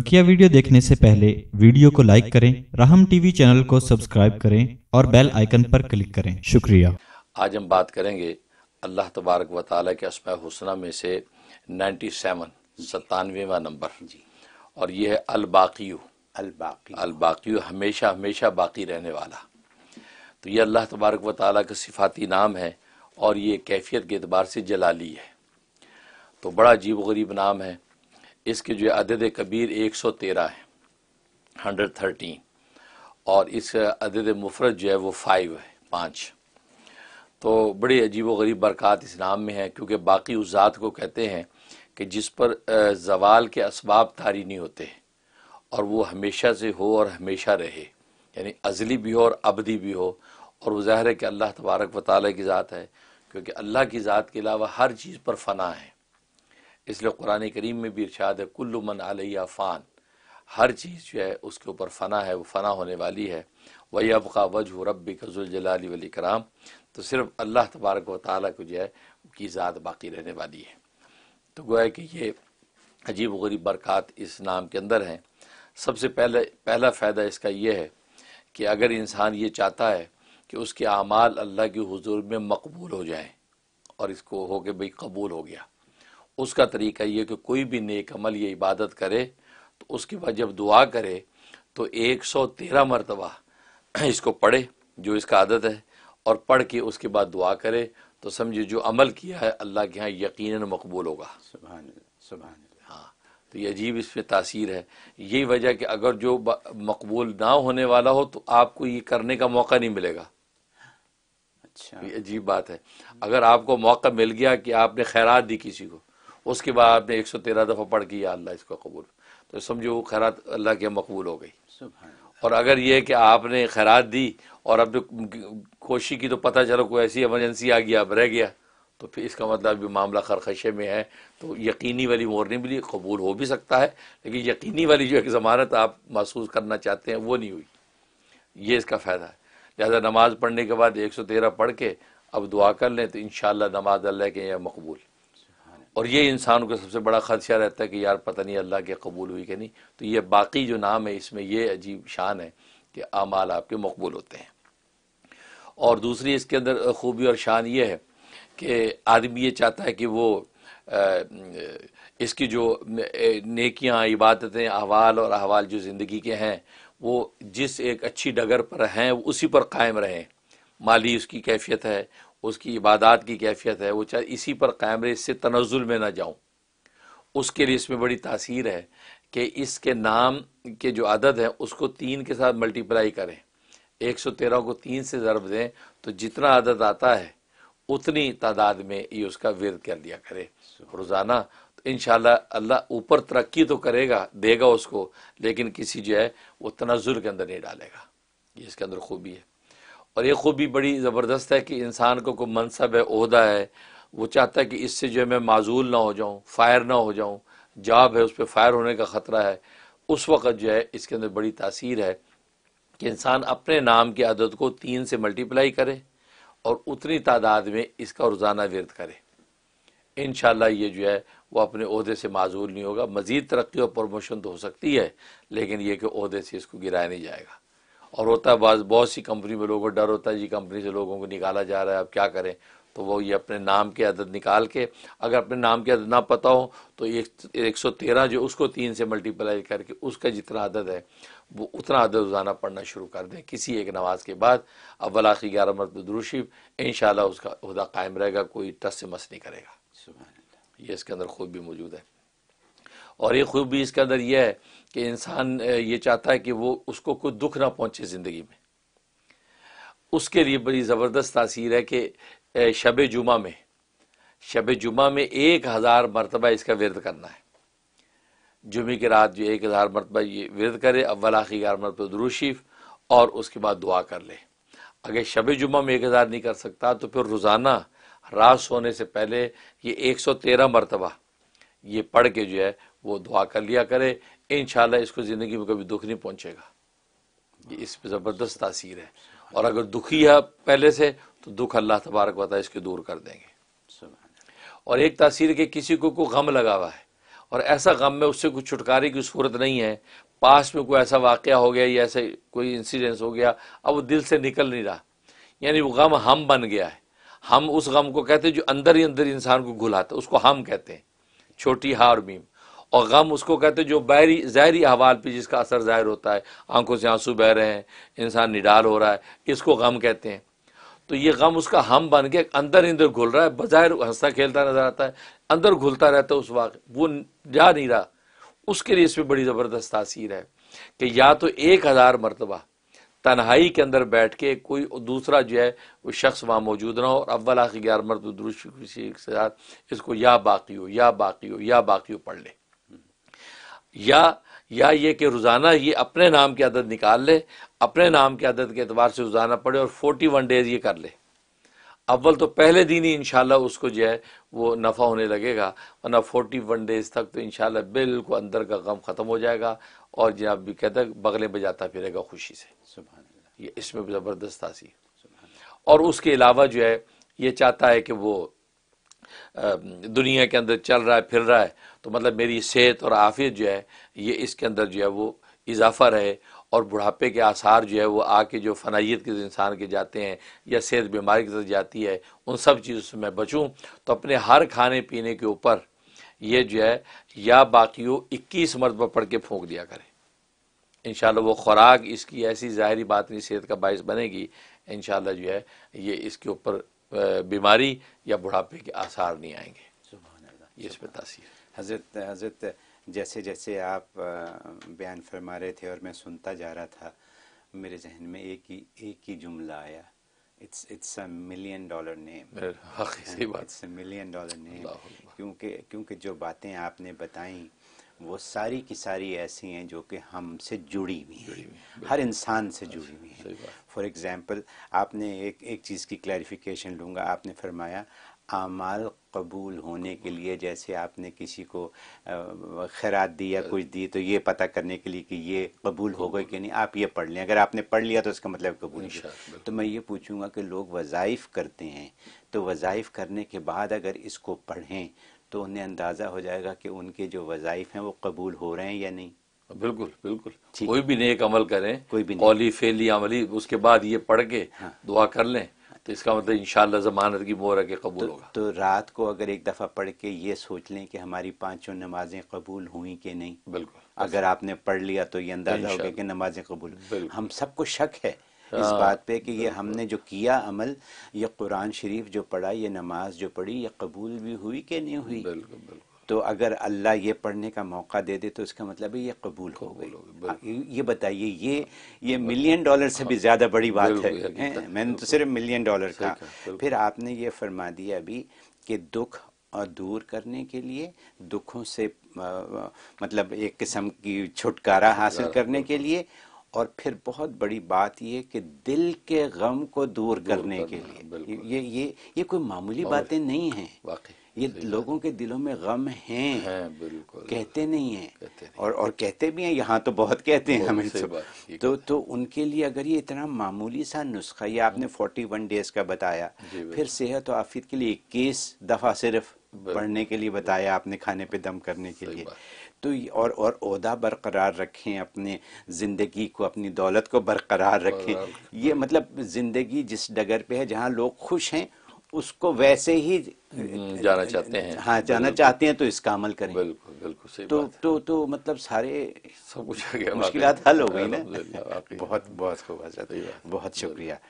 बकिया वीडियो देखने से पहले वीडियो को लाइक करें राहम टीवी चैनल को सब्सक्राइब करें और बेल आइकन पर क्लिक करें शुक्रिया आज हम बात करेंगे अल्लाह तबारक व के असमा हुसना में से 97 सेवन सतानवेवा नंबर जी और यह है अलबाकियु अलबाकी अलबाकियु हमेशा हमेशा बाकी रहने वाला तो ये अल्लाह तबारक व का सिफाती नाम है और ये कैफियत के अतबार से जलाली है तो बड़ा अजीब गरीब नाम है इसके जो अदद कबीर एक सौ तेरह है हंड्रेड थर्टीन और इस अदद मुफरत जो है वो फाइव है पाँच तो बड़े अजीब व गरीब बरक़ात इस नाम में है क्योंकि बाकी उस ज़ात को कहते हैं कि जिस पर जवाल के इसबाब तारी नहीं होते और वो हमेशा से हो और हमेशा रहे यानी अजली भी हो और अबदी भी हो और वह ज़ाहिर है कि अल्लाह तबारक व ताली की ज़ात है क्योंकि अल्लाह की ज़ात के अलावा हर चीज़ पर फना है इसलिए कुरान करीम में भी इर्शाद है कुल्लु मन आलिया फ़ान हर चीज़ जो है उसके ऊपर फ़ना है वो फ़ना होने वाली है वही अब का वजह रबी जलाली वली कराम तो सिर्फ अल्लाह तबारक व ताली को जो है की ज़ात बाकी रहने वाली है तो गोया कि ये अजीब गरीब बरक़ात इस नाम के अंदर हैं सबसे पहले पहला फ़ायदा इसका यह है कि अगर इंसान ये चाहता है कि उसके अमाल अल्लाह के हजूर में मकबूल हो जाए और इसको हो के भाई कबूल हो गया उसका तरीका ये कि कोई भी नेक अमल ये इबादत करे तो उसके बाद जब दुआ करे तो एक सौ तेरह मरतबा इसको पढ़े जो इसका आदत है और पढ़ के उसके बाद दुआ करे तो समझे जो अमल किया है अल्लाह के यहाँ यकीन मकबूल होगा हाँ तो ये अजीब इसमें तासीर है यही वजह कि अगर जो मकबूल ना होने वाला हो तो आपको ये करने का मौका नहीं मिलेगा अच्छा ये अजीब बात है अगर आपको मौका मिल गया कि आपने खैरात दी किसी को उसके बाद आपने एक सौ तेरह दफ़ा पढ़ के या अल्लाह इसको कबूल तो समझो खैरात अल्लाह के मकबूल हो गई और अगर ये कि आपने खैरात दी और अब कोशिश की तो पता चलो कोई ऐसी एमरजेंसी आ गई अब रह गया तो फिर इसका मतलब भी मामला खरखशे में है तो यकीनी वाली मोरनी भी कबूल हो भी सकता है लेकिन यकीनी वाली जो एक ज़मानत आप महसूस करना चाहते हैं वो नहीं हुई ये इसका फ़ायदा है लिहाजा नमाज़ पढ़ने के बाद एक सौ तेरह पढ़ के अब दुआ कर लें तो इन नमाज अल्लाह के यहाँ मकबूल और ये इंसान को सबसे बड़ा खदशा रहता है कि यार पता नहीं अल्लाह के कबूल हुई कि नहीं तो ये बाकी जो नाम है इसमें यह अजीब शान है कि आमाल आपके मकबूल होते हैं और दूसरी इसके अंदर खूबी और शान ये है कि आदमी ये चाहता है कि वो इसकी जो नेकियाँ इबादतें अहवाल और अहवाल जो ज़िंदगी के हैं वो जिस एक अच्छी डगर पर हैं उसी पर कायम रहें माली उसकी कैफियत है उसकी इबादत की कैफियत है वो चाहे इसी पर कैम रहे इससे तनजुल में ना जाऊँ उसके लिए इसमें बड़ी तासीर है कि इसके नाम के जो अदद है उसको तीन के साथ मल्टीप्लाई करें एक सौ तेरह को तीन से ज़रब दें तो जितना अदद आता है उतनी तादाद में ये उसका विरद कर लिया करे रोज़ाना तो इन अल्लाह ऊपर तरक्की तो करेगा देगा उसको लेकिन किसी जो है वो तनाज़ुर के अंदर नहीं डालेगा ये इसके अंदर खूबी है और ये खूबी बड़ी ज़बरदस्त है कि इंसान को कोई मनसब है अहदा है वो चाहता है कि इससे जो है मैं माजूल ना हो जाऊँ फायर ना हो जाऊँ जॉब है उस पर फायर होने का ख़तरा है उस वक़्त जो है इसके अंदर बड़ी तासीर है कि इंसान अपने नाम की आदत को तीन से मल्टीप्लाई करे और उतनी तादाद में इसका रोज़ाना वर्द करे इन ये जो है वो अपने अहदे से माजूल नहीं होगा मज़ीद तरक्की और प्रमोशन तो हो सकती है लेकिन यह कि अहदे से इसको गिराया नहीं जाएगा और होता है बाज बहुत सी कंपनी में लोगों को डर होता है जी कंपनी से लोगों को निकाला जा रहा है अब क्या करें तो वो ये अपने नाम के अदद निकाल के अगर अपने नाम के अदद ना पता हो तो एक सौ तेरह जो उसको तीन से मल्टीप्लाई करके उसका जितना अदद है वो उतना अदद रोज़ाना पढ़ना शुरू कर दें किसी एक नमाज के बाद अव्वल आखिर ग्यारह मरतब दुरुशिफ इन उसका अहदा कायम रहेगा कोई टस से मस नहीं करेगा ये इसके अंदर खूब भी मौजूद है और एक खूबी इसके अंदर यह है कि इंसान ये चाहता है कि वो उसको कोई दुख ना पहुँचे ज़िंदगी में उसके लिए बड़ी ज़बरदस्त तासीर है कि शब जुमा में शब जुमा में एक हज़ार मरतबा इसका विरद करना है जुमे की रात जो एक हज़ार मरतबा ये विरद करे अव्वल आखिर ग्यारह मरतबा दुरुशीफ और उसके बाद दुआ कर ले अगर शब जुमा में एक हज़ार नहीं कर सकता तो फिर रोज़ाना रात सोने से पहले ये एक सौ तेरह मरतबा ये पढ़ के जो है वो दुआ कर लिया करे इन इसको ज़िंदगी में कभी दुख नहीं पहुँचेगा ये इस पर ज़बरदस्त तासीर है और अगर दुखी है पहले से तो दुख अल्लाह तबारक वाता इसके दूर कर देंगे और एक तासीर के किसी को को गम लगा हुआ है और ऐसा गम में उससे कुछ छुटकारे की सूरत नहीं है पास में कोई ऐसा वाक़ हो गया या ऐसे कोई इंसिडेंस हो गया अब वो दिल से निकल नहीं रहा यानी वो गम हम बन गया है हम उस गम को कहते हैं जो अंदर ही अंदर इंसान को घुलाता है उसको हम कहते हैं छोटी हा और मीम और गम उसको कहते जो बैरी ज़ाहरी अहवाल पे जिसका असर ज़ाहिर होता है आंखों से आंसू बह रहे हैं इंसान निडाल हो रहा है इसको गम कहते हैं तो ये गम उसका हम बन के अंदर अंदर घुल रहा है बाहर हंसता खेलता नज़र आता है अंदर घुलता रहता है उस वक्त वो जा नहीं रहा उसके लिए इसमें बड़ी ज़बरदस्त तासीर है कि या तो एक हज़ार मरतबा तन्हाई के अंदर बैठ के कोई दूसरा जो है वो शख्स वहाँ मौजूद ना हो और अव्वल आखिर ग्यारह मरतबा दुरुस्त के साथ इसको या बाकी हो या बाकी हो या बाकी हो पढ़ ले या या ये कि रोज़ाना ये अपने नाम की आदत निकाल ले अपने नाम की आदत के अतबार से रोज़ाना पढ़े और फोर्टी वन डेज़ ये कर ले अव्वल तो पहले दिन ही इन उसको जो है वो नफ़ा होने लगेगा वरना फोर्टी वन डेज़ तक तो इन बिल्कुल अंदर का गम ख़त्म हो जाएगा और जहाँ भी हैं बगले बजाता फिरेगा खुशी से ये इसमें ज़बरदस्त तासीर और उसके अलावा जो है ये चाहता है कि वो दुनिया के अंदर चल रहा है फिर रहा है तो मतलब मेरी सेहत और आफियत जो है ये इसके अंदर जो है वो इजाफा रहे और बुढ़ापे के आसार जो है वो आके जो फनाइत के इंसान के जाते हैं या सेहत बीमारी की तरफ जाती है उन सब चीज़ों से मैं बचूँ तो अपने हर खाने पीने के ऊपर ये जो है या बाकी वो इक्कीस मरतबा पढ़ के फूक दिया करें इन वो खुराक इसकी ऐसी ज़ाहरी नहीं सेहत का बायस बनेगी इन जो है ये इसके ऊपर बीमारी या बुढ़ापे के आसार नहीं आएंगे हजरत हजरत जैसे जैसे आप बयान फरमा रहे थे और मैं सुनता जा रहा था मेरे जहन में एक ही एक ही जुमला आया it's it's a million dollar ने मिलियन डॉलर ने क्योंकि क्योंकि जो बातें आपने बताई वो सारी की सारी ऐसी हैं जो कि हमसे जुड़ी हुई हैं हर इंसान से जुड़ी अच्छा, हुई हैं फॉर एग्ज़ाम्पल आपने एक एक चीज़ की क्लैरिफिकेशन लूँगा आपने फरमाया आमाल कबूल होने के लिए जैसे आपने किसी को खैरात दी या कुछ दी तो ये पता करने के लिए कि ये कबूल हो गए कि नहीं आप ये पढ़ लें अगर आपने पढ़ लिया तो इसका मतलब कबूल हो तो मैं ये पूछूंगा कि लोग वज़ाइफ करते हैं तो वज़ाइफ करने के बाद अगर इसको पढ़ें तो उन्हें अंदाज़ा हो जाएगा कि उनके जो वज़ाइफ हैं वो कबूल हो रहे हैं या नहीं बिल्कुल बिल्कुल कोई भी नेक अमल करें कोई भी कौली फेली अमली उसके बाद ये पढ़ के हाँ। दुआ कर लें तो इसका मतलब इंशाल्लाह जमानत की मोहर के कबूल तो, होगा तो रात को अगर एक दफ़ा पढ़ के ये सोच लें कि हमारी पांचों नमाजें कबूल हुई कि नहीं बिल्कुल अगर आपने पढ़ लिया तो ये अंदाज़ा होगा कि नमाजें कबूल हम सबको शक है इस हाँ। बात पे कि ये हमने जो किया अमल ये कुरान शरीफ जो पढ़ा ये नमाज जो पढ़ी ये कबूल भी हुई कि नहीं हुई तो अगर अल्लाह ये पढ़ने का मौका दे दे तो इसका मतलब है ये कबूल हो गई हाँ, ये बताइए ये ये मिलियन डॉलर से भी हाँ। ज़्यादा बड़ी बात है, है? मैंने तो सिर्फ मिलियन डॉलर का फिर आपने ये फरमा दिया अभी कि दुख और दूर करने के लिए दुखों से आ, मतलब एक किस्म की छुटकारा हासिल करने के लिए और फिर बहुत बड़ी बात ये कि दिल के गम को दूर, दूर करने, करने के लिए ये ये ये कोई मामूली बातें नहीं हैं ये लोगों के दिलों में गम हैं है, कहते नहीं हैं और और कहते भी हैं यहाँ तो बहुत कहते हैं हमें तो, तो तो उनके लिए अगर ये इतना मामूली सा नुस्खा ये आपने हाँ। फोर्टी वन डेज का बताया फिर सेहत और आफियत के लिए इक्कीस दफ़ा सिर्फ पढ़ने के लिए बताया आपने खाने पे दम करने के लिए तो और और अहदा बरकरार रखें अपने ज़िंदगी को अपनी दौलत को बरकरार रखें ये मतलब ज़िंदगी जिस डगर पे है जहाँ लोग खुश हैं उसको वैसे ही हम्म, जाना चाहते हैं हाँ जाना चाहते हैं तो इसका अमल करें बिल्कुल बिल्कुल सही तो बात तो तो मतलब सारे सब कुछ मुश्किल हल हो गई ना बहुत बहुत खूब बहुत शुक्रिया